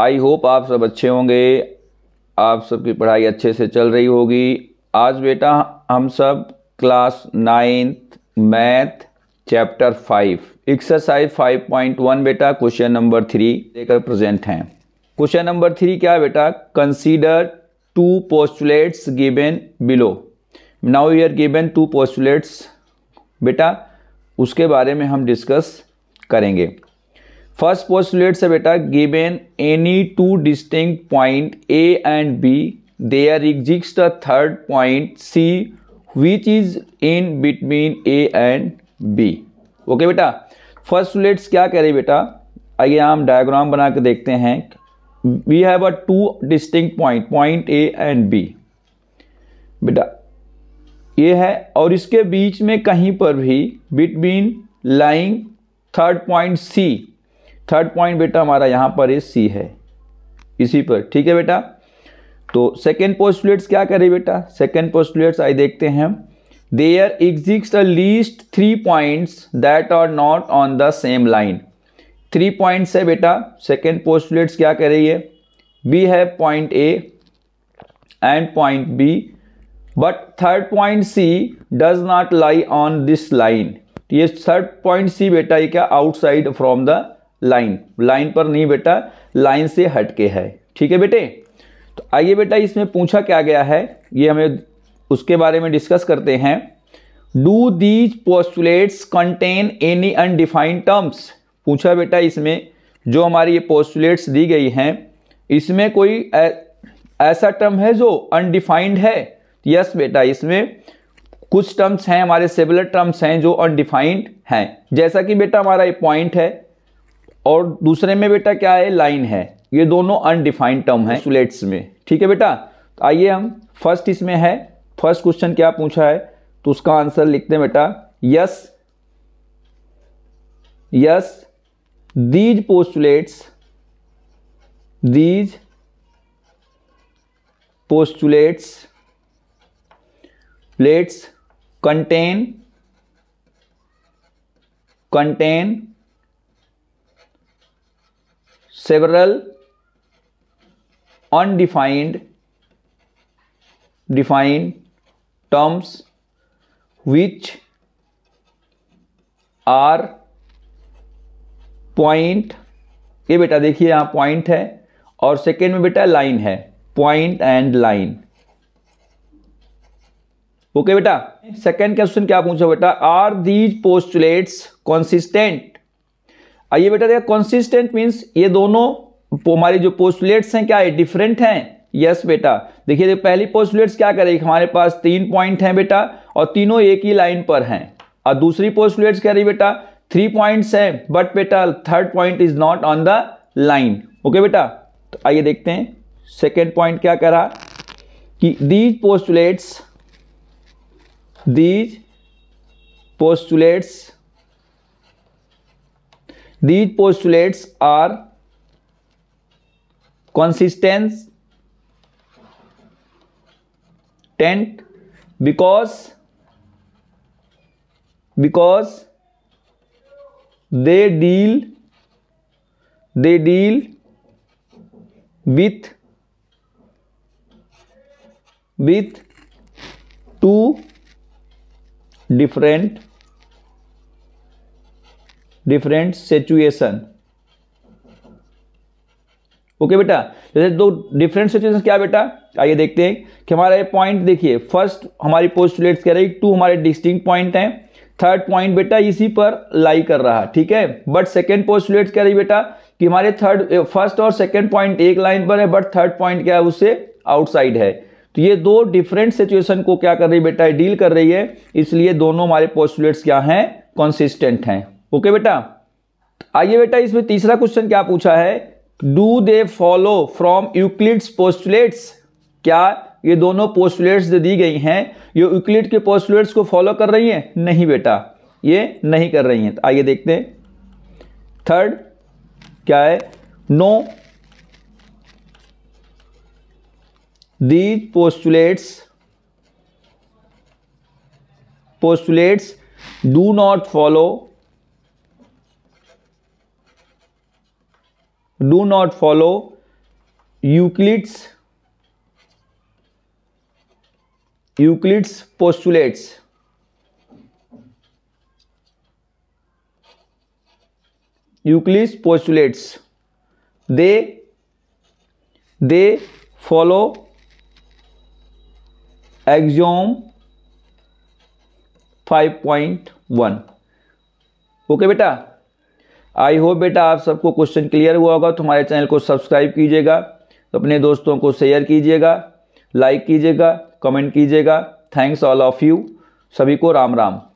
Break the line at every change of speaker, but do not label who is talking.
I hope आप सब अच्छे होंगे आप सबकी पढ़ाई अच्छे से चल रही होगी आज बेटा हम सब class ninth math chapter five exercise five point one बेटा क्वेश्चन नंबर थ्री लेकर प्रेजेंट हैं क्वेश्चन नंबर थ्री क्या है बेटा consider two postulates given below now you are given two postulates बेटा उसके बारे में हम डिस्कस करेंगे फर्स्ट पोस्टुलेट से बेटा given any two distinct point A and B there exist a third point C which is in between A and B okay बेटा first postulates क्या कह रही बेटा आइए हम डायग्राम बना के देखते हैं we have a two distinct point point A and B बेटा ये है और इसके बीच में कहीं पर भी between lying third point C third point बेटा हमारा यहाँ पर है सी है इसी पर ठीक है बेटा तो सेकेंड पोस्टुलेट्स क्या करें बेटा सेकेंड पोस्टुलेट्स आई देखते हैं there exist a least three points that are not on the same line three points है बेटा सेकेंड पोस्टुलेट्स क्या कर रही है बी है point A and point B but third point C does not lie on this line ये third point C बेटा ये क्या outside from the line line पर नहीं बेटा लाइन से हटके है ठीक है बेटे तो आइए बेटा इसमें पूछा क्या गया है ये हमें उसके बारे में डिस्कस करते हैं do these postulates contain any undefined terms पूछा बेटा इसमें जो हमारी ये पोस्टुलेट्स दी गई हैं इसमें कोई ऐसा टर्म है जो अनडिफाइंड है यस बेटा इसमें कुछ टर्म्स हैं हमारे सिमिलर टर्म्स हैं जो अनडिफाइंड हैं जैसा कि बेटा हमारा ये पॉइंट है और दूसरे में बेटा क्या है लाइन है ये दोनों अनडिफाइंड टर्म है सुलेट्स में ठीक है बेटा तो आइए हम फर्स्ट इसमें है फर्स्ट क्वेश्चन क्या पूछा है तो उसका आंसर लिखते हैं बेटा yes yes these postulates these postulates plates contain contain several undefined defined terms which are point ये बेटा देखिए यहां पॉइंट है और सेकेंड में बेटा लाइन है पॉइंट एंड लाइन ओके बेटा सेकेंड क्वेश्चन क्या पूछो बेटा आर दीज पोस्टुलेट्स कॉन्सिस्टेंट आइए बेटा देखा कॉन्सिस्टेंट मीन्स ये दोनों हमारे जो पोस्टुलेट्स हैं क्या ये डिफरेंट हैं यस yes, बेटा देखिए देख पहली पोस्टुलेट्स क्या करेगी हमारे पास तीन पॉइंट हैं बेटा और तीनों एक ही लाइन पर हैं और दूसरी पोस्टुलेट्स कह रही बेटा थ्री पॉइंट्स हैं बट बेटा third point is not on the line okay बेटा तो आइए देखते हैं सेकेंड पॉइंट क्या करा कि these postulates these postulates These postulates are consistence tent because because they deal they deal with with two different different situation okay बेटा जैसे दो डिफरेंट सिचुएशन क्या बेटा आइए देखते हैं कि हमारा ये पॉइंट देखिए फर्स्ट हमारी पोस्टुलेट्स कह रही टू हमारे डिस्टिंग पॉइंट हैं थर्ड पॉइंट बेटा इसी पर लाई कर रहा ठीक है बट सेकेंड पोस्टुलेट कह रही बेटा कि हमारे थर्ड फर्स्ट और सेकेंड पॉइंट एक लाइन पर है बट थर्ड पॉइंट क्या है उससे आउटसाइड है तो ये दो डिफरेंट सिचुएशन को क्या कर रही है बेटा डील कर रही है इसलिए दोनों हमारे पोस्टुलेट्स क्या हैं कंसिस्टेंट हैं ओके बेटा आइए बेटा इसमें तीसरा क्वेश्चन क्या पूछा है do they follow from Euclid's postulates क्या ये दोनों पोस्टुलेट्स जो दी गई हैं ये यूक्लिड के पोस्टुलेट्स को फॉलो कर रही हैं नहीं बेटा ये नहीं कर रही हैं तो आइए देखते हैं थर्ड क्या है no the postulates postulates do not follow do not follow Euclid's Euclid's postulates. Euclid's postulates. They they follow axiom 5.1 okay बेटा आई होप बेटा आप सबको क्वेश्चन क्लियर हुआ होगा तो हमारे चैनल को सब्सक्राइब कीजिएगा तो अपने दोस्तों को शेयर कीजिएगा लाइक कीजिएगा कमेंट कीजिएगा थैंक्स ऑल ऑफ़ यू सभी को राम राम